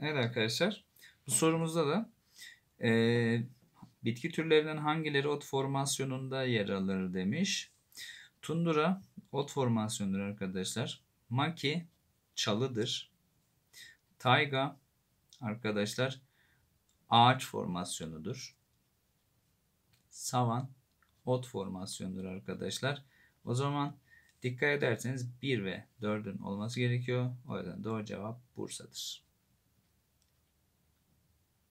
Evet arkadaşlar bu sorumuzda da e, bitki türlerinin hangileri ot formasyonunda yer alır demiş. Tundura ot formasyonudur arkadaşlar. Maki çalıdır. Tayga arkadaşlar ağaç formasyonudur. Savan ot formasyonudur arkadaşlar. O zaman dikkat ederseniz 1 ve 4'ün olması gerekiyor. O yüzden doğru cevap Bursa'dır.